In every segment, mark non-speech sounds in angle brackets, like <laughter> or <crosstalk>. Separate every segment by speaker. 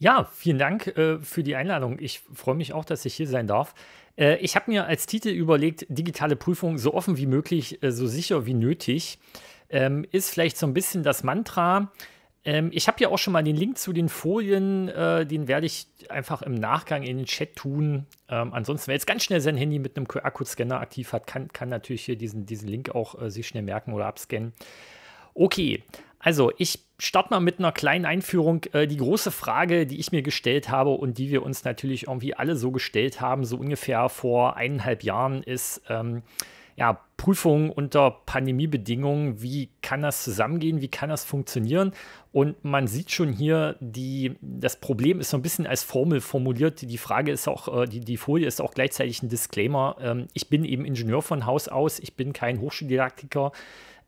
Speaker 1: Ja, vielen Dank äh, für die Einladung. Ich freue mich auch, dass ich hier sein darf. Äh, ich habe mir als Titel überlegt, digitale Prüfung so offen wie möglich, äh, so sicher wie nötig. Ähm, ist vielleicht so ein bisschen das Mantra. Ähm, ich habe ja auch schon mal den Link zu den Folien, äh, den werde ich einfach im Nachgang in den Chat tun. Ähm, ansonsten, wer jetzt ganz schnell sein Handy mit einem QR-Code-Scanner aktiv hat, kann, kann natürlich hier diesen, diesen Link auch äh, sich schnell merken oder abscannen. Okay, also, ich starte mal mit einer kleinen Einführung. Äh, die große Frage, die ich mir gestellt habe und die wir uns natürlich irgendwie alle so gestellt haben, so ungefähr vor eineinhalb Jahren, ist, ähm, ja, Prüfung unter Pandemiebedingungen. Wie kann das zusammengehen? Wie kann das funktionieren? Und man sieht schon hier, die, das Problem ist so ein bisschen als Formel formuliert. Die Frage ist auch, äh, die, die Folie ist auch gleichzeitig ein Disclaimer. Ähm, ich bin eben Ingenieur von Haus aus, ich bin kein Hochschuldidaktiker.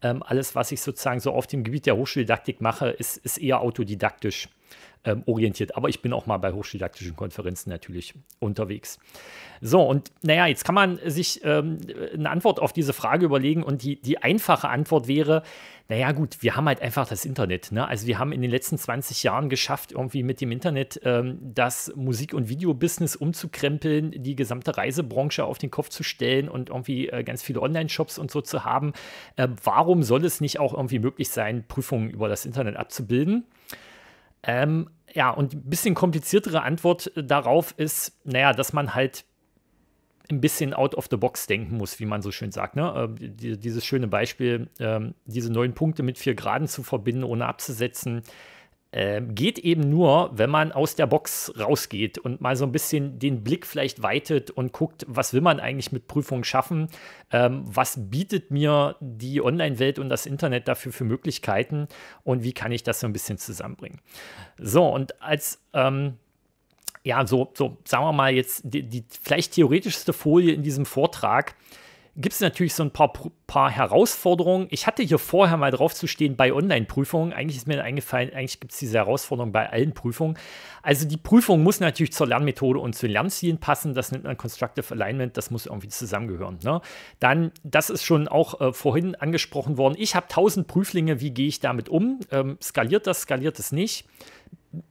Speaker 1: Ähm, alles, was ich sozusagen so auf dem Gebiet der Hochschuldidaktik mache, ist, ist eher autodidaktisch ähm, orientiert. Aber ich bin auch mal bei hochdidaktischen Konferenzen natürlich unterwegs. So, und naja, jetzt kann man sich ähm, eine Antwort auf diese Frage überlegen und die, die einfache Antwort wäre, naja gut, wir haben halt einfach das Internet. Ne? Also wir haben in den letzten 20 Jahren geschafft, irgendwie mit dem Internet ähm, das Musik- und Videobusiness umzukrempeln, die gesamte Reisebranche auf den Kopf zu stellen und irgendwie äh, ganz viele Online-Shops und so zu haben. Äh, warum soll es nicht auch irgendwie möglich sein, Prüfungen über das Internet abzubilden? Ähm, ja, und ein bisschen kompliziertere Antwort äh, darauf ist, naja, dass man halt ein bisschen out of the box denken muss, wie man so schön sagt. Ne? Ähm, dieses schöne Beispiel, ähm, diese neun Punkte mit vier Graden zu verbinden, ohne abzusetzen, ähm, geht eben nur, wenn man aus der Box rausgeht und mal so ein bisschen den Blick vielleicht weitet und guckt, was will man eigentlich mit Prüfungen schaffen, ähm, was bietet mir die Online-Welt und das Internet dafür für Möglichkeiten und wie kann ich das so ein bisschen zusammenbringen. So, und als ähm, ja, so, so sagen wir mal jetzt die, die vielleicht theoretischste Folie in diesem Vortrag gibt es natürlich so ein paar, paar, Herausforderungen. Ich hatte hier vorher mal drauf zu stehen bei Online-Prüfungen. Eigentlich ist mir eingefallen, eigentlich gibt es diese Herausforderung bei allen Prüfungen. Also die Prüfung muss natürlich zur Lernmethode und zu Lernzielen passen. Das nennt man Constructive Alignment. Das muss irgendwie zusammengehören. Ne? Dann, das ist schon auch äh, vorhin angesprochen worden. Ich habe 1000 Prüflinge. Wie gehe ich damit um? Ähm, skaliert das? Skaliert es nicht?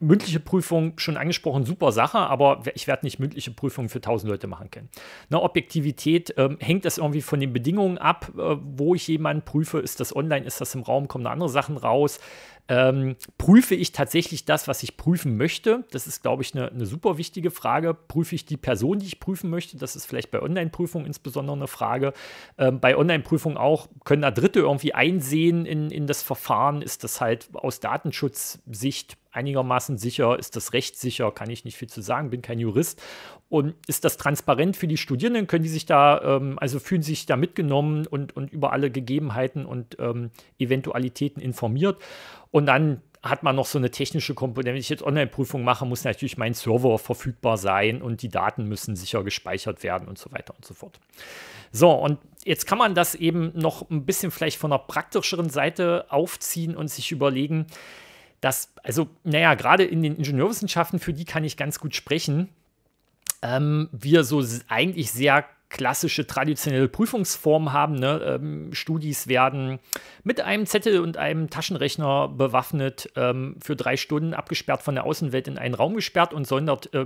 Speaker 1: mündliche Prüfung schon angesprochen, super Sache, aber ich werde nicht mündliche Prüfungen für 1000 Leute machen können. Ne, Objektivität ähm, hängt das irgendwie von den Bedingungen ab, äh, wo ich jemanden prüfe. Ist das online, ist das im Raum, kommen da andere Sachen raus? ähm, prüfe ich tatsächlich das, was ich prüfen möchte? Das ist, glaube ich, eine, eine super wichtige Frage. Prüfe ich die Person, die ich prüfen möchte? Das ist vielleicht bei Online-Prüfungen insbesondere eine Frage. Ähm, bei Online-Prüfungen auch, können da Dritte irgendwie einsehen in, in das Verfahren? Ist das halt aus Datenschutzsicht einigermaßen sicher? Ist das rechtssicher? Kann ich nicht viel zu sagen, bin kein Jurist. Und ist das transparent für die Studierenden? Können die sich da, ähm, also fühlen sich da mitgenommen und, und über alle Gegebenheiten und ähm, Eventualitäten informiert? Und dann hat man noch so eine technische Komponente. Wenn ich jetzt Online-Prüfung mache, muss natürlich mein Server verfügbar sein und die Daten müssen sicher gespeichert werden und so weiter und so fort. So, und jetzt kann man das eben noch ein bisschen vielleicht von einer praktischeren Seite aufziehen und sich überlegen, dass, also, naja, gerade in den Ingenieurwissenschaften, für die kann ich ganz gut sprechen, ähm, wir so eigentlich sehr klassische traditionelle Prüfungsform haben. Ne? Ähm, Studis werden mit einem Zettel und einem Taschenrechner bewaffnet, ähm, für drei Stunden abgesperrt von der Außenwelt in einen Raum gesperrt und sollen dort äh,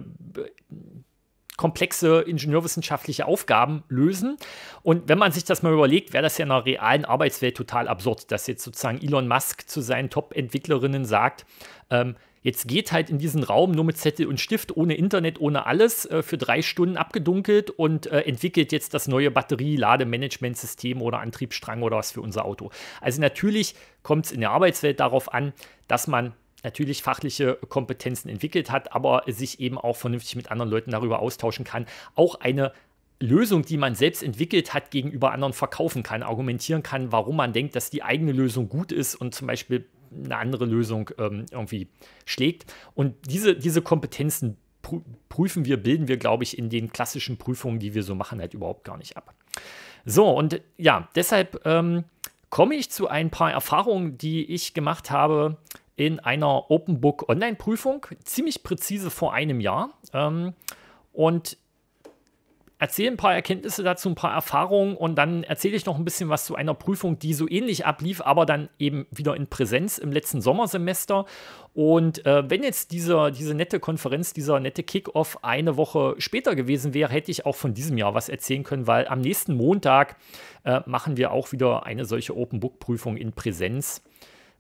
Speaker 1: komplexe ingenieurwissenschaftliche Aufgaben lösen. Und wenn man sich das mal überlegt, wäre das ja in einer realen Arbeitswelt total absurd, dass jetzt sozusagen Elon Musk zu seinen Top-Entwicklerinnen sagt, ähm, Jetzt geht halt in diesen Raum nur mit Zettel und Stift, ohne Internet, ohne alles, äh, für drei Stunden abgedunkelt und äh, entwickelt jetzt das neue Batterie-Lademanagementsystem oder Antriebsstrang oder was für unser Auto. Also natürlich kommt es in der Arbeitswelt darauf an, dass man natürlich fachliche Kompetenzen entwickelt hat, aber sich eben auch vernünftig mit anderen Leuten darüber austauschen kann. Auch eine Lösung, die man selbst entwickelt hat, gegenüber anderen verkaufen kann, argumentieren kann, warum man denkt, dass die eigene Lösung gut ist und zum Beispiel eine andere Lösung ähm, irgendwie schlägt. Und diese, diese Kompetenzen prüfen wir, bilden wir, glaube ich, in den klassischen Prüfungen, die wir so machen, halt überhaupt gar nicht ab. So, und ja, deshalb ähm, komme ich zu ein paar Erfahrungen, die ich gemacht habe in einer Open Book Online-Prüfung, ziemlich präzise vor einem Jahr. Ähm, und erzähle ein paar Erkenntnisse dazu, ein paar Erfahrungen und dann erzähle ich noch ein bisschen was zu einer Prüfung, die so ähnlich ablief, aber dann eben wieder in Präsenz im letzten Sommersemester. Und äh, wenn jetzt diese, diese nette Konferenz, dieser nette Kickoff eine Woche später gewesen wäre, hätte ich auch von diesem Jahr was erzählen können, weil am nächsten Montag äh, machen wir auch wieder eine solche Open Book Prüfung in Präsenz.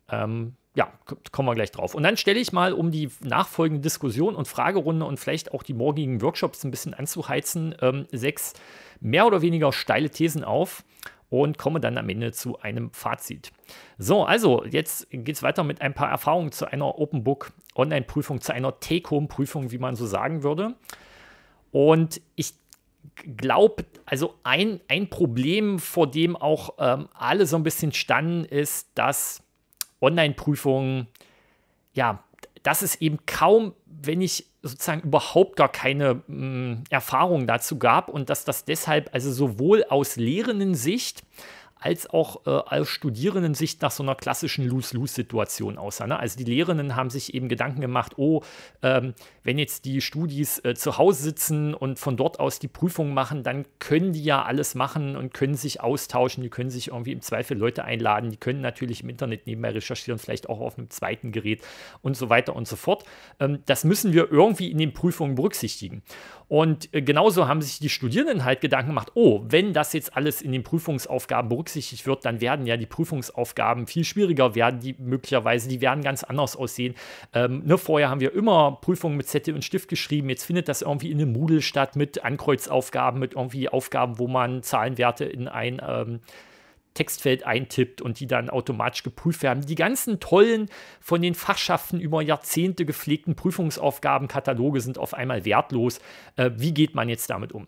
Speaker 1: Ähm, ja, kommen wir gleich drauf. Und dann stelle ich mal, um die nachfolgende Diskussion und Fragerunde und vielleicht auch die morgigen Workshops ein bisschen anzuheizen, ähm, sechs mehr oder weniger steile Thesen auf und komme dann am Ende zu einem Fazit. So, also jetzt geht es weiter mit ein paar Erfahrungen zu einer Open Book Online-Prüfung, zu einer Take-Home-Prüfung, wie man so sagen würde. Und ich glaube, also ein, ein Problem, vor dem auch ähm, alle so ein bisschen standen, ist, dass Online-Prüfungen, ja, das ist eben kaum, wenn ich sozusagen überhaupt gar keine mh, mm, Erfahrung dazu gab und dass das deshalb also sowohl aus lehrenden Sicht als auch äh, aus Studierendensicht nach so einer klassischen Lose-Lose-Situation aussah. Ne? Also die Lehrenden haben sich eben Gedanken gemacht, oh, ähm, wenn jetzt die Studis äh, zu Hause sitzen und von dort aus die Prüfung machen, dann können die ja alles machen und können sich austauschen, die können sich irgendwie im Zweifel Leute einladen, die können natürlich im Internet nebenbei recherchieren, vielleicht auch auf einem zweiten Gerät und so weiter und so fort. Ähm, das müssen wir irgendwie in den Prüfungen berücksichtigen. Und äh, genauso haben sich die Studierenden halt Gedanken gemacht, oh, wenn das jetzt alles in den Prüfungsaufgaben berücksichtigt wird, dann werden ja die Prüfungsaufgaben viel schwieriger werden, die möglicherweise, die werden ganz anders aussehen. Ähm, ne, vorher haben wir immer Prüfungen mit Zettel und Stift geschrieben, jetzt findet das irgendwie in einem Moodle statt mit Ankreuzaufgaben, mit irgendwie Aufgaben, wo man Zahlenwerte in ein ähm, Textfeld eintippt und die dann automatisch geprüft werden. Die ganzen tollen, von den Fachschaften über Jahrzehnte gepflegten Prüfungsaufgabenkataloge sind auf einmal wertlos. Äh, wie geht man jetzt damit um?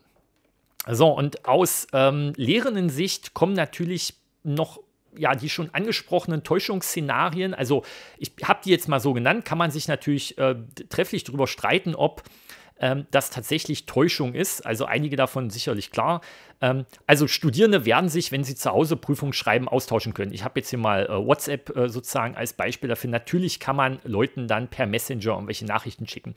Speaker 1: So, und aus ähm, lehrenden Sicht kommen natürlich noch ja, die schon angesprochenen Täuschungsszenarien. Also ich habe die jetzt mal so genannt, kann man sich natürlich äh, trefflich darüber streiten, ob ähm, das tatsächlich Täuschung ist. Also einige davon sicherlich klar. Ähm, also Studierende werden sich, wenn sie zu Hause Prüfungen schreiben, austauschen können. Ich habe jetzt hier mal äh, WhatsApp äh, sozusagen als Beispiel dafür. Natürlich kann man Leuten dann per Messenger irgendwelche Nachrichten schicken.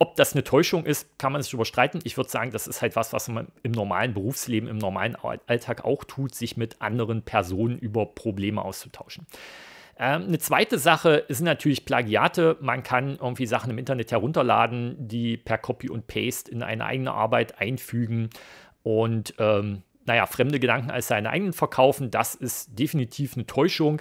Speaker 1: Ob das eine Täuschung ist, kann man sich überstreiten. Ich würde sagen, das ist halt was, was man im normalen Berufsleben, im normalen Alltag auch tut, sich mit anderen Personen über Probleme auszutauschen. Ähm, eine zweite Sache sind natürlich Plagiate. Man kann irgendwie Sachen im Internet herunterladen, die per Copy und Paste in eine eigene Arbeit einfügen und ähm, naja, fremde Gedanken als seine eigenen verkaufen. Das ist definitiv eine Täuschung.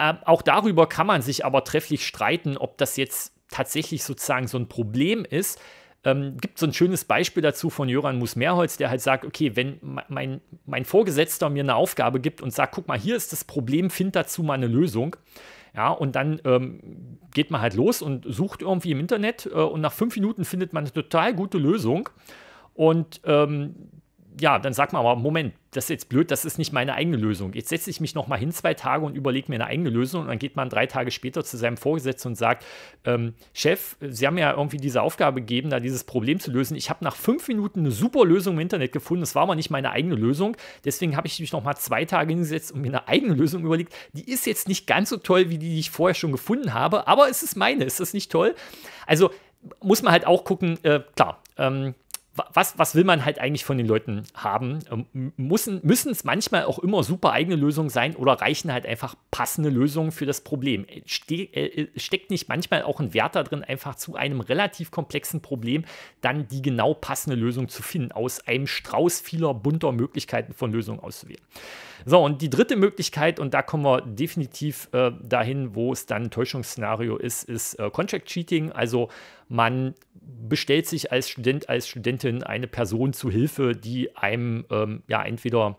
Speaker 1: Ähm, auch darüber kann man sich aber trefflich streiten, ob das jetzt tatsächlich sozusagen so ein Problem ist, ähm, gibt so ein schönes Beispiel dazu von Jöran Musmerholz, der halt sagt, okay, wenn mein, mein Vorgesetzter mir eine Aufgabe gibt und sagt, guck mal, hier ist das Problem, find dazu mal eine Lösung. Ja, und dann ähm, geht man halt los und sucht irgendwie im Internet äh, und nach fünf Minuten findet man eine total gute Lösung. Und ähm, ja, dann sagt man aber, Moment, das ist jetzt blöd, das ist nicht meine eigene Lösung. Jetzt setze ich mich nochmal hin zwei Tage und überlege mir eine eigene Lösung und dann geht man drei Tage später zu seinem Vorgesetzten und sagt, ähm, Chef, Sie haben ja irgendwie diese Aufgabe gegeben, da dieses Problem zu lösen. Ich habe nach fünf Minuten eine super Lösung im Internet gefunden, das war aber nicht meine eigene Lösung. Deswegen habe ich mich nochmal zwei Tage hingesetzt und mir eine eigene Lösung überlegt. Die ist jetzt nicht ganz so toll, wie die, die ich vorher schon gefunden habe, aber es ist meine. Ist das nicht toll? Also muss man halt auch gucken, äh, klar, ähm, was, was will man halt eigentlich von den Leuten haben? Ähm, müssen es manchmal auch immer super eigene Lösungen sein oder reichen halt einfach passende Lösungen für das Problem? Äh, ste äh, äh, steckt nicht manchmal auch ein Wert da drin, einfach zu einem relativ komplexen Problem dann die genau passende Lösung zu finden, aus einem Strauß vieler bunter Möglichkeiten von Lösungen auszuwählen? So, und die dritte Möglichkeit, und da kommen wir definitiv äh, dahin, wo es dann ein Täuschungsszenario ist, ist äh, Contract Cheating, also man bestellt sich als Student, als Studentin eine Person zu Hilfe, die einem ähm, ja entweder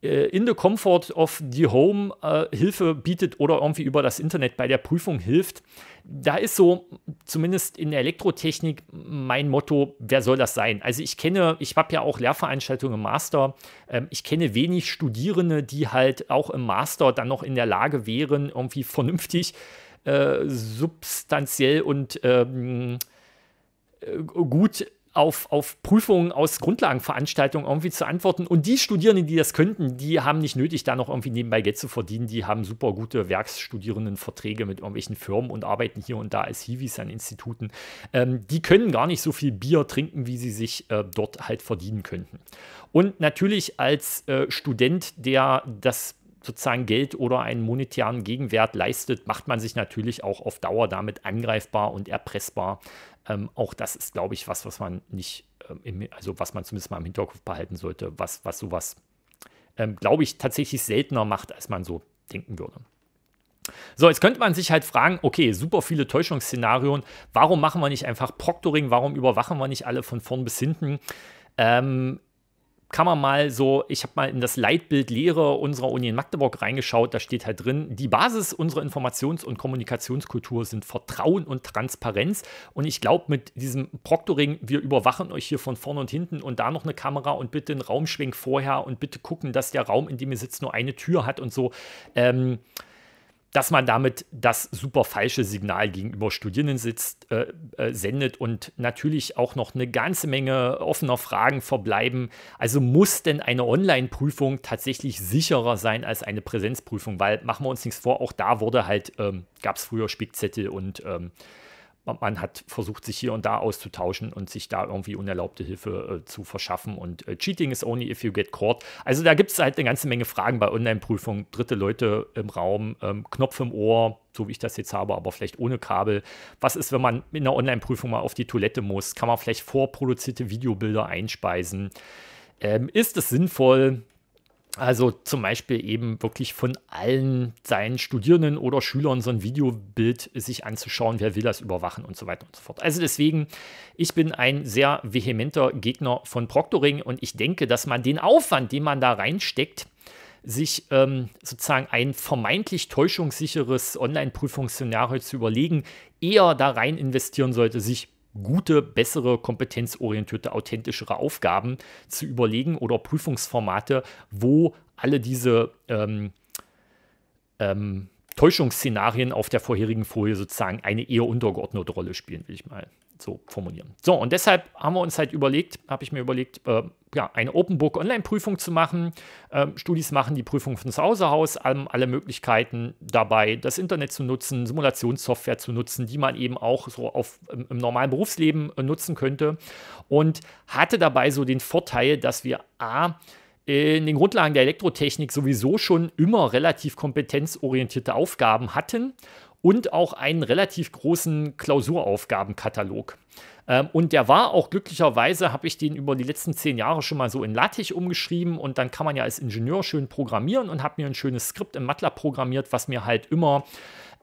Speaker 1: äh, in the comfort of the home äh, Hilfe bietet oder irgendwie über das Internet bei der Prüfung hilft. Da ist so, zumindest in der Elektrotechnik, mein Motto, wer soll das sein? Also ich kenne, ich habe ja auch Lehrveranstaltungen im Master, ähm, ich kenne wenig Studierende, die halt auch im Master dann noch in der Lage wären, irgendwie vernünftig äh, äh, substanziell und ähm, äh, gut auf, auf Prüfungen aus Grundlagenveranstaltungen irgendwie zu antworten. Und die Studierenden, die das könnten, die haben nicht nötig, da noch irgendwie nebenbei Geld zu verdienen. Die haben super gute Werksstudierendenverträge mit irgendwelchen Firmen und arbeiten hier und da als Hiwis an Instituten. Ähm, die können gar nicht so viel Bier trinken, wie sie sich äh, dort halt verdienen könnten. Und natürlich als äh, Student, der das sozusagen Geld oder einen monetären Gegenwert leistet, macht man sich natürlich auch auf Dauer damit angreifbar und erpressbar. Ähm, auch das ist, glaube ich, was, was man nicht, ähm, also was man zumindest mal im Hinterkopf behalten sollte, was, was sowas, ähm, glaube ich, tatsächlich seltener macht, als man so denken würde. So, jetzt könnte man sich halt fragen, okay, super viele Täuschungsszenarien, warum machen wir nicht einfach Proctoring, warum überwachen wir nicht alle von vorn bis hinten? Ähm, kann man mal so, ich habe mal in das Leitbild Lehre unserer Uni in Magdeburg reingeschaut, da steht halt drin, die Basis unserer Informations- und Kommunikationskultur sind Vertrauen und Transparenz. Und ich glaube, mit diesem Proctoring, wir überwachen euch hier von vorne und hinten und da noch eine Kamera und bitte einen Raumschwenk vorher und bitte gucken, dass der Raum, in dem ihr sitzt, nur eine Tür hat und so. Ähm, dass man damit das super falsche Signal gegenüber Studierenden sitzt, äh, äh, sendet und natürlich auch noch eine ganze Menge offener Fragen verbleiben. Also muss denn eine Online-Prüfung tatsächlich sicherer sein als eine Präsenzprüfung? Weil machen wir uns nichts vor, auch da wurde halt, ähm, gab es früher Spickzettel und ähm, man hat versucht, sich hier und da auszutauschen und sich da irgendwie unerlaubte Hilfe äh, zu verschaffen. Und äh, Cheating is only if you get caught. Also da gibt es halt eine ganze Menge Fragen bei Online-Prüfungen. Dritte Leute im Raum, ähm, Knopf im Ohr, so wie ich das jetzt habe, aber vielleicht ohne Kabel. Was ist, wenn man in einer Online-Prüfung mal auf die Toilette muss? Kann man vielleicht vorproduzierte Videobilder einspeisen? Ähm, ist es sinnvoll, also zum Beispiel eben wirklich von allen seinen Studierenden oder Schülern so ein Videobild sich anzuschauen, wer will das überwachen und so weiter und so fort. Also deswegen, ich bin ein sehr vehementer Gegner von Proctoring und ich denke, dass man den Aufwand, den man da reinsteckt, sich ähm, sozusagen ein vermeintlich täuschungssicheres Online-Prüfungsszenario zu überlegen, eher da rein investieren sollte, sich gute, bessere, kompetenzorientierte, authentischere Aufgaben zu überlegen oder Prüfungsformate, wo alle diese ähm, ähm, Täuschungsszenarien auf der vorherigen Folie sozusagen eine eher untergeordnete Rolle spielen, will ich mal so formulieren. So, und deshalb haben wir uns halt überlegt, habe ich mir überlegt, äh, ja, eine Open Book Online-Prüfung zu machen. Ähm, Studis machen die Prüfung von zu Hause aus, haben alle Möglichkeiten dabei, das Internet zu nutzen, Simulationssoftware zu nutzen, die man eben auch so auf, im, im normalen Berufsleben äh, nutzen könnte. Und hatte dabei so den Vorteil, dass wir A, in den Grundlagen der Elektrotechnik sowieso schon immer relativ kompetenzorientierte Aufgaben hatten und auch einen relativ großen Klausuraufgabenkatalog. Ähm, und der war auch glücklicherweise, habe ich den über die letzten zehn Jahre schon mal so in Lattich umgeschrieben und dann kann man ja als Ingenieur schön programmieren und habe mir ein schönes Skript im MATLAB programmiert, was mir halt immer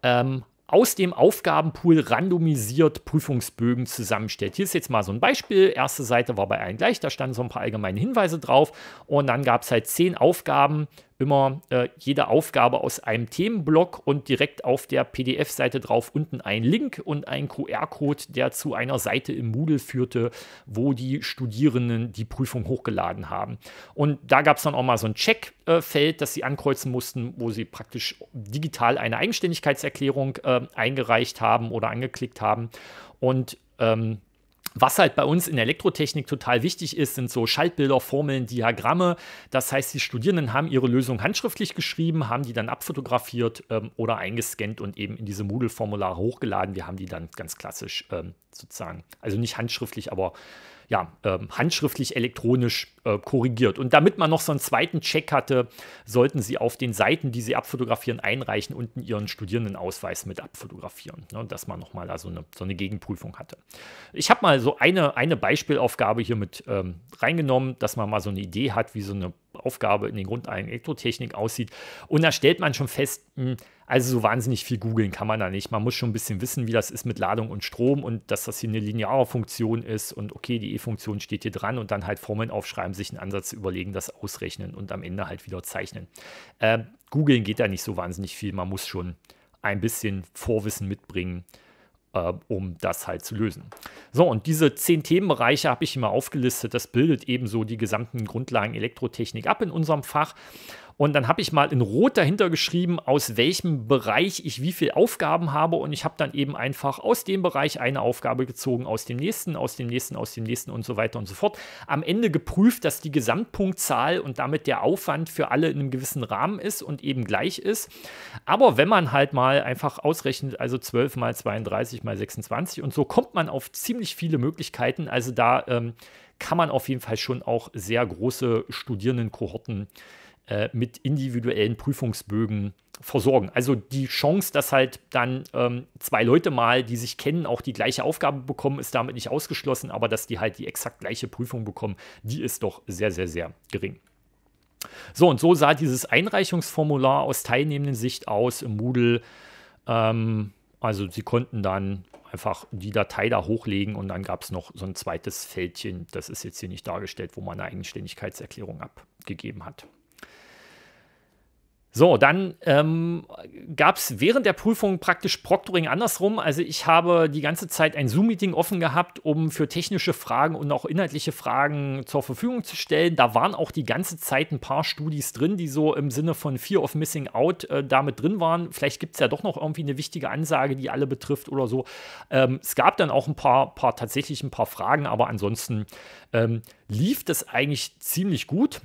Speaker 1: ähm, aus dem Aufgabenpool randomisiert Prüfungsbögen zusammenstellt. Hier ist jetzt mal so ein Beispiel. Erste Seite war bei allen gleich, da standen so ein paar allgemeine Hinweise drauf und dann gab es halt zehn Aufgaben immer äh, jede Aufgabe aus einem Themenblock und direkt auf der PDF-Seite drauf unten ein Link und ein QR-Code, der zu einer Seite im Moodle führte, wo die Studierenden die Prüfung hochgeladen haben. Und da gab es dann auch mal so ein Checkfeld, äh, das sie ankreuzen mussten, wo sie praktisch digital eine Eigenständigkeitserklärung äh, eingereicht haben oder angeklickt haben. Und ähm, was halt bei uns in der Elektrotechnik total wichtig ist, sind so Schaltbilder, Formeln, Diagramme. Das heißt, die Studierenden haben ihre Lösung handschriftlich geschrieben, haben die dann abfotografiert ähm, oder eingescannt und eben in diese Moodle-Formulare hochgeladen. Wir haben die dann ganz klassisch ähm, sozusagen, also nicht handschriftlich, aber ja, ähm, handschriftlich elektronisch äh, korrigiert. Und damit man noch so einen zweiten Check hatte, sollten Sie auf den Seiten, die Sie abfotografieren, einreichen, und Ihren Studierendenausweis mit abfotografieren, ne, dass man nochmal da so eine, so eine Gegenprüfung hatte. Ich habe mal so eine, eine Beispielaufgabe hier mit ähm, reingenommen, dass man mal so eine Idee hat, wie so eine Aufgabe in den Grundlagen Elektrotechnik aussieht. Und da stellt man schon fest, mh, hm, also so wahnsinnig viel googeln kann man da nicht. Man muss schon ein bisschen wissen, wie das ist mit Ladung und Strom und dass das hier eine lineare Funktion ist und okay, die E-Funktion steht hier dran und dann halt Formeln aufschreiben, sich einen Ansatz überlegen, das ausrechnen und am Ende halt wieder zeichnen. Äh, googeln geht da nicht so wahnsinnig viel. Man muss schon ein bisschen Vorwissen mitbringen, äh, um das halt zu lösen. So, und diese zehn Themenbereiche habe ich immer aufgelistet. Das bildet ebenso die gesamten Grundlagen Elektrotechnik ab in unserem Fach. Und dann habe ich mal in Rot dahinter geschrieben, aus welchem Bereich ich wie viele Aufgaben habe. Und ich habe dann eben einfach aus dem Bereich eine Aufgabe gezogen, aus dem nächsten, aus dem nächsten, aus dem nächsten und so weiter und so fort. Am Ende geprüft, dass die Gesamtpunktzahl und damit der Aufwand für alle in einem gewissen Rahmen ist und eben gleich ist. Aber wenn man halt mal einfach ausrechnet, also 12 mal 32 mal 26 und so kommt man auf ziemlich viele Möglichkeiten. Also da ähm, kann man auf jeden Fall schon auch sehr große Studierendenkohorten äh, mit individuellen Prüfungsbögen versorgen. Also die Chance, dass halt dann ähm, zwei Leute mal, die sich kennen, auch die gleiche Aufgabe bekommen, ist damit nicht ausgeschlossen, aber dass die halt die exakt gleiche Prüfung bekommen, die ist doch sehr, sehr, sehr gering. So, und so sah dieses Einreichungsformular aus teilnehmenden Sicht aus im Moodle. Ähm, also sie konnten dann einfach die Datei da hochlegen und dann gab es noch so ein zweites Fältchen, das ist jetzt hier nicht dargestellt, wo man eine Eigenständigkeitserklärung abgegeben hat. So, dann ähm, gab es während der Prüfung praktisch Proctoring andersrum. Also ich habe die ganze Zeit ein Zoom-Meeting offen gehabt, um für technische Fragen und auch inhaltliche Fragen zur Verfügung zu stellen. Da waren auch die ganze Zeit ein paar Studis drin, die so im Sinne von Fear of Missing Out äh, damit drin waren. Vielleicht gibt es ja doch noch irgendwie eine wichtige Ansage, die alle betrifft oder so. Ähm, es gab dann auch ein paar, paar tatsächlich ein paar Fragen, aber ansonsten ähm, lief das eigentlich ziemlich gut.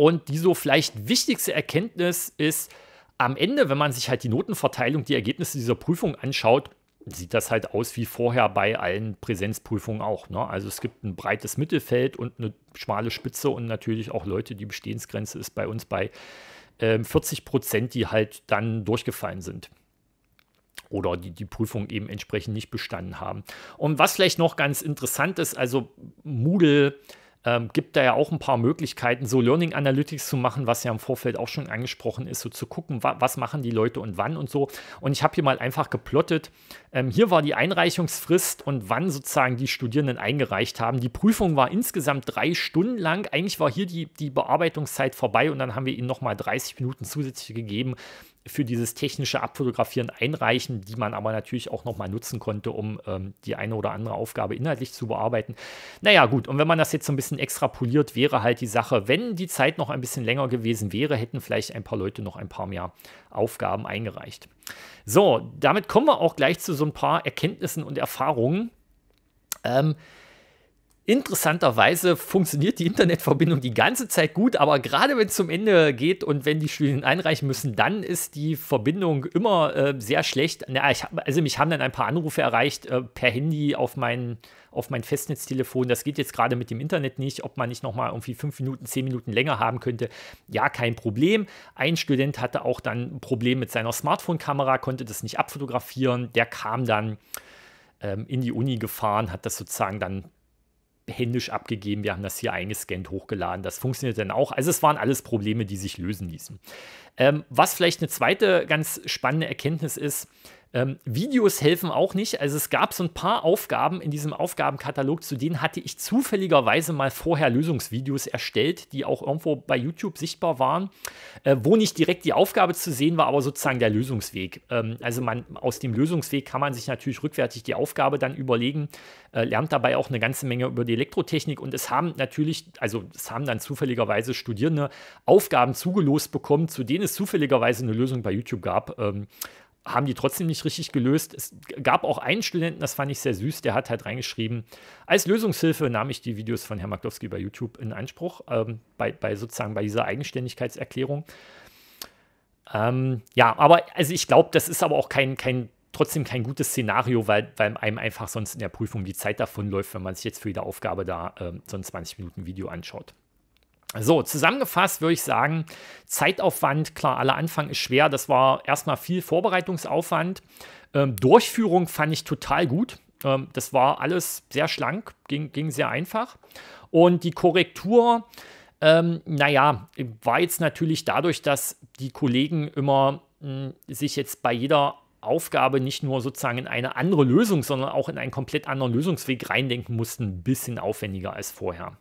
Speaker 1: Und die so vielleicht wichtigste Erkenntnis ist, am Ende, wenn man sich halt die Notenverteilung, die Ergebnisse dieser Prüfung anschaut, sieht das halt aus wie vorher bei allen Präsenzprüfungen auch. Ne? Also es gibt ein breites Mittelfeld und eine schmale Spitze und natürlich auch Leute, die Bestehensgrenze ist bei uns bei äh, 40 Prozent, die halt dann durchgefallen sind oder die die Prüfung eben entsprechend nicht bestanden haben. Und was vielleicht noch ganz interessant ist, also Moodle ähm, gibt da ja auch ein paar Möglichkeiten, so Learning Analytics zu machen, was ja im Vorfeld auch schon angesprochen ist, so zu gucken, wa was machen die Leute und wann und so. Und ich habe hier mal einfach geplottet, ähm, hier war die Einreichungsfrist und wann sozusagen die Studierenden eingereicht haben. Die Prüfung war insgesamt drei Stunden lang. Eigentlich war hier die, die Bearbeitungszeit vorbei und dann haben wir ihnen nochmal 30 Minuten zusätzlich gegeben, für dieses technische Abfotografieren einreichen, die man aber natürlich auch nochmal nutzen konnte, um ähm, die eine oder andere Aufgabe inhaltlich zu bearbeiten. Naja, gut, und wenn man das jetzt so ein bisschen extrapoliert, wäre halt die Sache, wenn die Zeit noch ein bisschen länger gewesen wäre, hätten vielleicht ein paar Leute noch ein paar mehr Aufgaben eingereicht. So, damit kommen wir auch gleich zu so ein paar Erkenntnissen und Erfahrungen. Ähm, Interessanterweise funktioniert die Internetverbindung die ganze Zeit gut, aber gerade wenn es zum Ende geht und wenn die Studien einreichen müssen, dann ist die Verbindung immer äh, sehr schlecht. Na, ich, also mich haben dann ein paar Anrufe erreicht äh, per Handy auf mein, auf mein Festnetztelefon. Das geht jetzt gerade mit dem Internet nicht, ob man nicht nochmal irgendwie fünf Minuten, zehn Minuten länger haben könnte. Ja, kein Problem. Ein Student hatte auch dann ein Problem mit seiner Smartphone-Kamera, konnte das nicht abfotografieren. Der kam dann ähm, in die Uni gefahren, hat das sozusagen dann händisch abgegeben, wir haben das hier eingescannt, hochgeladen. Das funktioniert dann auch. Also es waren alles Probleme, die sich lösen ließen. Ähm, was vielleicht eine zweite ganz spannende Erkenntnis ist, ähm, Videos helfen auch nicht. Also es gab so ein paar Aufgaben in diesem Aufgabenkatalog, zu denen hatte ich zufälligerweise mal vorher Lösungsvideos erstellt, die auch irgendwo bei YouTube sichtbar waren, äh, wo nicht direkt die Aufgabe zu sehen war, aber sozusagen der Lösungsweg. Ähm, also man, aus dem Lösungsweg kann man sich natürlich rückwärtig die Aufgabe dann überlegen, äh, lernt dabei auch eine ganze Menge über die Elektrotechnik und es haben natürlich, also es haben dann zufälligerweise Studierende Aufgaben zugelost bekommen, zu denen es zufälligerweise eine Lösung bei YouTube gab. Ähm, haben die trotzdem nicht richtig gelöst. Es gab auch einen Studenten, das fand ich sehr süß, der hat halt reingeschrieben, als Lösungshilfe nahm ich die Videos von Herrn Maklowski bei YouTube in Anspruch, ähm, bei, bei sozusagen bei dieser Eigenständigkeitserklärung. Ähm, ja, aber also ich glaube, das ist aber auch kein, kein trotzdem kein gutes Szenario, weil, weil einem einfach sonst in der Prüfung die Zeit davonläuft, wenn man sich jetzt für jede Aufgabe da ähm, so ein 20 Minuten Video anschaut. So, zusammengefasst würde ich sagen, Zeitaufwand, klar, aller Anfang ist schwer. Das war erstmal viel Vorbereitungsaufwand. Ähm, Durchführung fand ich total gut. Ähm, das war alles sehr schlank, ging, ging sehr einfach. Und die Korrektur, ähm, naja, war jetzt natürlich dadurch, dass die Kollegen immer mh, hm, sich jetzt bei jeder Aufgabe nicht nur sozusagen in eine andere Lösung, sondern auch in einen komplett anderen Lösungsweg reindenken mussten, ein bisschen aufwendiger als vorher.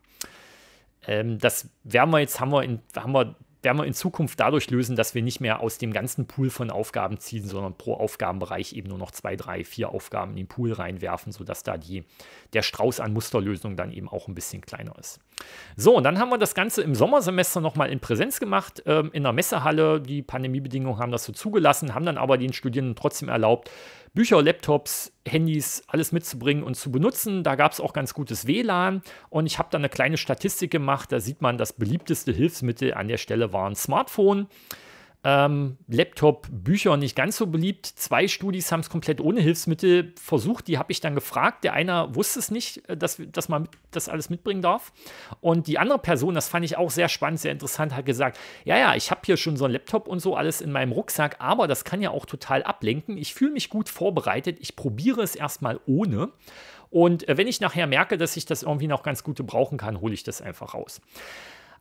Speaker 1: Ähm, das werden wir jetzt haben wir in, haben wir, werden wir in Zukunft dadurch lösen, dass wir nicht mehr aus dem ganzen Pool von Aufgaben ziehen, sondern pro Aufgabenbereich eben nur noch zwei, drei, vier Aufgaben in den Pool reinwerfen, sodass da die, der Strauß an Musterlösungen dann eben auch ein bisschen kleiner ist. So, und dann haben wir das Ganze im Sommersemester nochmal in Präsenz gemacht, ähm, in der Messehalle. Die Pandemiebedingungen haben das so zugelassen, haben dann aber den Studierenden trotzdem erlaubt, Bücher, Laptops, Handys, alles mitzubringen und zu benutzen. Da gab es auch ganz gutes WLAN und ich habe da eine kleine Statistik gemacht. Da sieht man, das beliebteste Hilfsmittel an der Stelle war ein Smartphone. Ähm, Laptop-Bücher nicht ganz so beliebt. Zwei Studis haben es komplett ohne Hilfsmittel versucht. Die habe ich dann gefragt. Der eine wusste es nicht, äh, dass, dass man das alles mitbringen darf. Und die andere Person, das fand ich auch sehr spannend, sehr interessant, hat gesagt: Ja, ja, ich habe hier schon so ein Laptop und so alles in meinem Rucksack, aber das kann ja auch total ablenken. Ich fühle mich gut vorbereitet. Ich probiere es erstmal ohne. Und äh, wenn ich nachher merke, dass ich das irgendwie noch ganz gut brauchen kann, hole ich das einfach raus.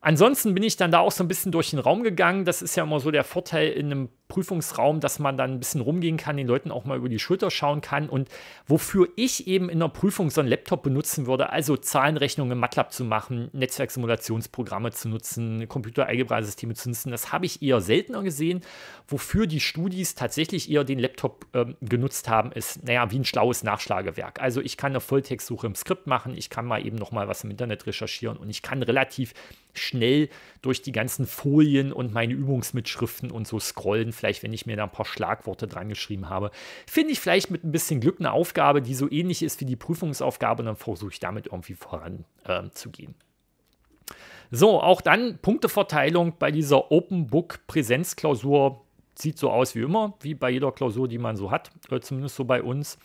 Speaker 1: Ansonsten bin ich dann da auch so ein bisschen durch den Raum gegangen. Das ist ja immer so der Vorteil in einem Prüfungsraum, dass man dann ein bisschen rumgehen kann, den Leuten auch mal über die Schulter schauen kann. Und wofür ich eben in der Prüfung so einen Laptop benutzen würde, also Zahlenrechnungen im MATLAB zu machen, Netzwerksimulationsprogramme zu nutzen, Computer-Algebra-Systeme zu nutzen, das habe ich eher seltener gesehen. Wofür die Studis tatsächlich eher den Laptop äh, genutzt haben, ist, naja, wie ein schlaues Nachschlagewerk. Also ich kann eine Volltextsuche im Skript machen, ich kann mal eben nochmal was im Internet recherchieren und ich kann relativ schnell schnell durch die ganzen Folien und meine Übungsmitschriften und so scrollen. Vielleicht, wenn ich mir da ein paar Schlagworte dran geschrieben habe, finde ich vielleicht mit ein bisschen Glück eine Aufgabe, die so ähnlich ist wie die Prüfungsaufgabe. Und dann versuche ich damit irgendwie voranzugehen. Ähm, äh, so, auch dann Punkteverteilung bei dieser Open Book Präsenzklausur sieht so aus wie immer, wie bei jeder Klausur, die man so hat, äh, zumindest so bei uns.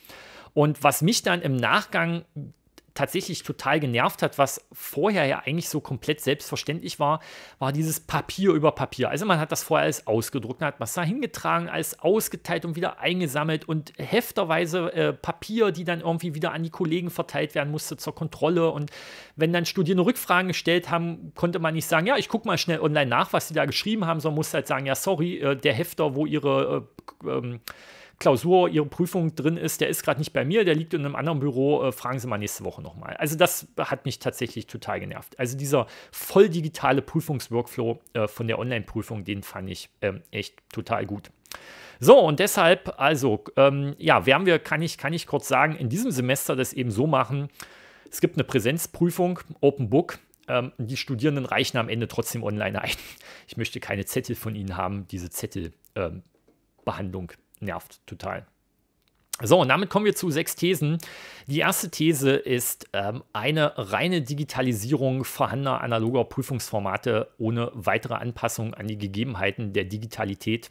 Speaker 1: Und was mich dann im Nachgang tatsächlich total genervt hat, was vorher ja eigentlich so komplett selbstverständlich war, war dieses Papier über Papier. Also man hat das vorher alles ausgedruckt, man hat was da hingetragen, alles ausgeteilt und wieder eingesammelt und hefterweise äh, Papier, die dann irgendwie wieder an die Kollegen verteilt werden musste zur Kontrolle. Und wenn dann Studierende Rückfragen gestellt haben, konnte man nicht sagen, ja, ich gucke mal schnell online nach, was sie da geschrieben haben, sondern musste halt sagen, ja, sorry, äh, der Hefter, wo ihre äh, ähm, Klausur, Ihre Prüfung drin ist, der ist gerade nicht bei mir, der liegt in einem anderen Büro, äh, fragen Sie mal nächste Woche nochmal. Also das hat mich tatsächlich total genervt. Also dieser voll digitale Prüfungsworkflow äh, von der Online-Prüfung, den fand ich ähm, echt total gut. So, und deshalb, also, ähm, ja, werden wir, kann ich, kann ich kurz sagen, in diesem Semester das eben so machen. Es gibt eine Präsenzprüfung, Open Book, ähm, die Studierenden reichen am Ende trotzdem online ein. Ich möchte keine Zettel von ihnen haben, diese Zettelbehandlung. Ähm, nervt total. So, und damit kommen wir zu sechs Thesen. Die erste These ist ähm, eine reine Digitalisierung vorhandener analoger Prüfungsformate ohne weitere Anpassung an die Gegebenheiten der Digitalität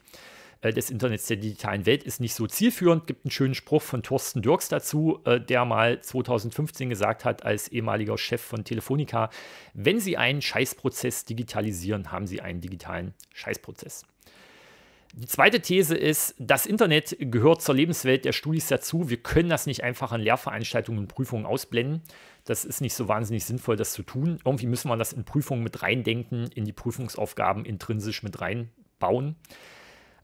Speaker 1: äh, des Internets der digitalen Welt ist nicht so zielführend. Gibt einen schönen Spruch von Thorsten Dirks dazu, äh, der mal 2015 gesagt hat, als ehemaliger Chef von Telefonica, wenn Sie einen Scheißprozess digitalisieren, haben Sie einen digitalen Scheißprozess. Die zweite These ist, das Internet gehört zur Lebenswelt der Studis dazu. Wir können das nicht einfach an Lehrveranstaltungen und Prüfungen ausblenden. Das ist nicht so wahnsinnig sinnvoll, das zu tun. Irgendwie müssen wir das in Prüfungen mit reindenken, in die Prüfungsaufgaben intrinsisch mit reinbauen.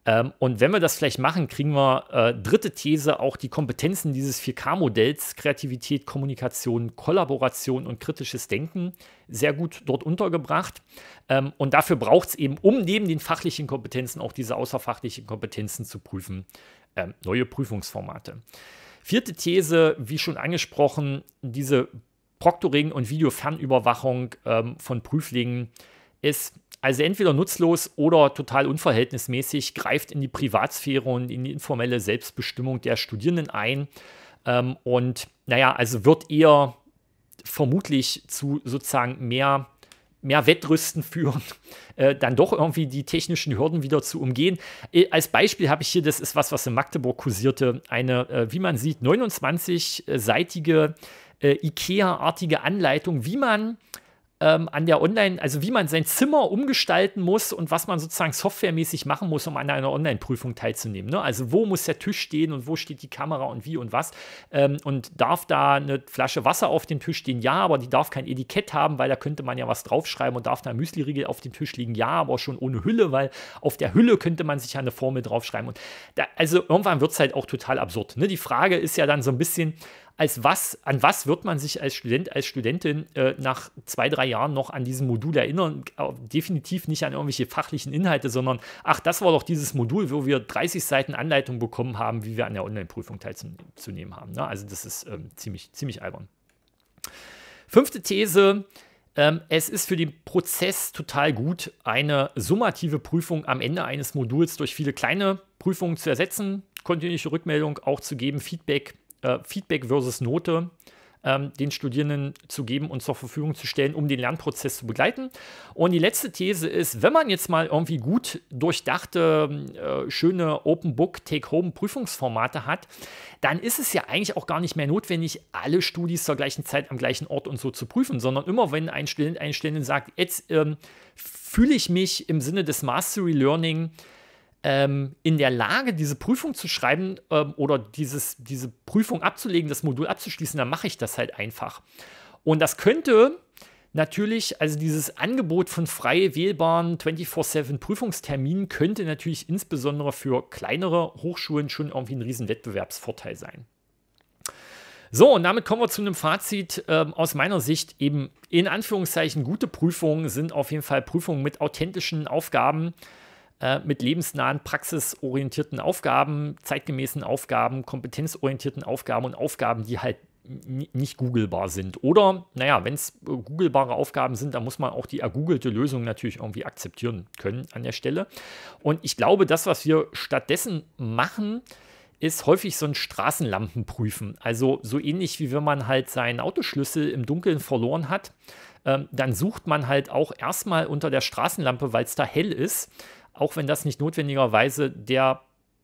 Speaker 1: Ähm, und wenn wir das vielleicht machen, kriegen wir, äh, dritte These, auch die Kompetenzen dieses 4K-Modells, Kreativität, Kommunikation, Kollaboration und kritisches Denken, sehr gut dort untergebracht. Ähm, und dafür braucht es eben, um neben den fachlichen Kompetenzen auch diese außerfachlichen Kompetenzen zu prüfen, ähm, neue Prüfungsformate. Vierte These, wie schon angesprochen, diese Proctoring und Videofernüberwachung ähm, von Prüflingen ist also entweder nutzlos oder total unverhältnismäßig, greift in die Privatsphäre und in die informelle Selbstbestimmung der Studierenden ein. Ähm, und naja, also wird eher vermutlich zu sozusagen mehr, mehr Wettrüsten <laughs> führen, äh, dann doch irgendwie die technischen Hürden wieder zu umgehen. Äh, als Beispiel habe ich hier, das ist was, was in Magdeburg kursierte, eine, äh, wie man sieht, 29-seitige äh, IKEA-artige Anleitung, wie man ähm, an der Online, also wie man sein Zimmer umgestalten muss und was man sozusagen softwaremäßig machen muss, um an einer Online-Prüfung teilzunehmen. Ne? Also wo muss der Tisch stehen und wo steht die Kamera und wie und was. Ähm, und darf da eine Flasche Wasser auf dem Tisch stehen? Ja, aber die darf kein Etikett haben, weil da könnte man ja was draufschreiben und darf da ein Müsliriegel auf dem Tisch liegen? Ja, aber schon ohne Hülle, weil auf der Hülle könnte man sich ja eine Formel draufschreiben. Und da, also irgendwann wird es halt auch total absurd. Ne? Die Frage ist ja dann so ein bisschen, als was, an was wird man sich als Student, als Studentin äh, nach zwei, drei Jahren noch an diesem Modul erinnern? Definitiv nicht an irgendwelche fachlichen Inhalte, sondern ach, das war doch dieses Modul, wo wir 30 Seiten Anleitung bekommen haben, wie wir an der Online-Prüfung teilzunehmen haben. Ne? Also das ist ähm, ziemlich, ziemlich albern. Fünfte These, ähm, es ist für den Prozess total gut, eine summative Prüfung am Ende eines Moduls durch viele kleine Prüfungen zu ersetzen, kontinuierliche Rückmeldung auch zu geben, Feedback äh, Feedback versus Note ähm, den Studierenden zu geben und zur Verfügung zu stellen, um den Lernprozess zu begleiten. Und die letzte These ist, wenn man jetzt mal irgendwie gut durchdachte, ähm, äh, schöne Open Book Take-Home-Prüfungsformate hat, dann ist es ja eigentlich auch gar nicht mehr notwendig, alle Studis zur gleichen Zeit am gleichen Ort und so zu prüfen, sondern immer, wenn ein Student, ein Student sagt, jetzt ähm, fühle ich mich im Sinne des Mastery Learning, ähm, in der Lage, diese Prüfung zu schreiben ähm, oder dieses, diese Prüfung abzulegen, das Modul abzuschließen, dann mache ich das halt einfach. Und das könnte natürlich, also dieses Angebot von frei wählbaren 24-7 Prüfungsterminen könnte natürlich insbesondere für kleinere Hochschulen schon irgendwie ein riesen Wettbewerbsvorteil sein. So, und damit kommen wir zu einem Fazit. Ähm, aus meiner Sicht eben in Anführungszeichen gute Prüfungen sind auf jeden Fall Prüfungen mit authentischen Aufgaben äh, mit lebensnahen, praxisorientierten Aufgaben, zeitgemäßen Aufgaben, kompetenzorientierten Aufgaben und Aufgaben, die halt nicht googelbar sind. Oder, naja, wenn es äh, googelbare Aufgaben sind, dann muss man auch die ergoogelte Lösung natürlich irgendwie akzeptieren können an der Stelle. Und ich glaube, das, was wir stattdessen machen, ist häufig so ein Straßenlampenprüfen. Also so ähnlich wie wenn man halt seinen Autoschlüssel im Dunkeln verloren hat, ähm, dann sucht man halt auch erstmal unter der Straßenlampe, weil es da hell ist auch wenn das nicht notwendigerweise der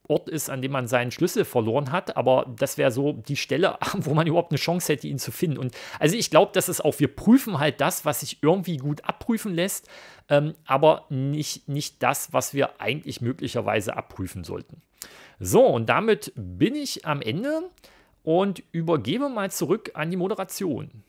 Speaker 1: Ort ist, an dem man seinen Schlüssel verloren hat, aber das wäre so die Stelle, <laughs> wo man überhaupt eine Chance hätte, ihn zu finden. Und also ich glaube, das ist auch, wir prüfen halt das, was sich irgendwie gut abprüfen lässt, ähm, aber nicht, nicht das, was wir eigentlich möglicherweise abprüfen sollten. So, und damit bin ich am Ende und übergebe mal zurück an die Moderation.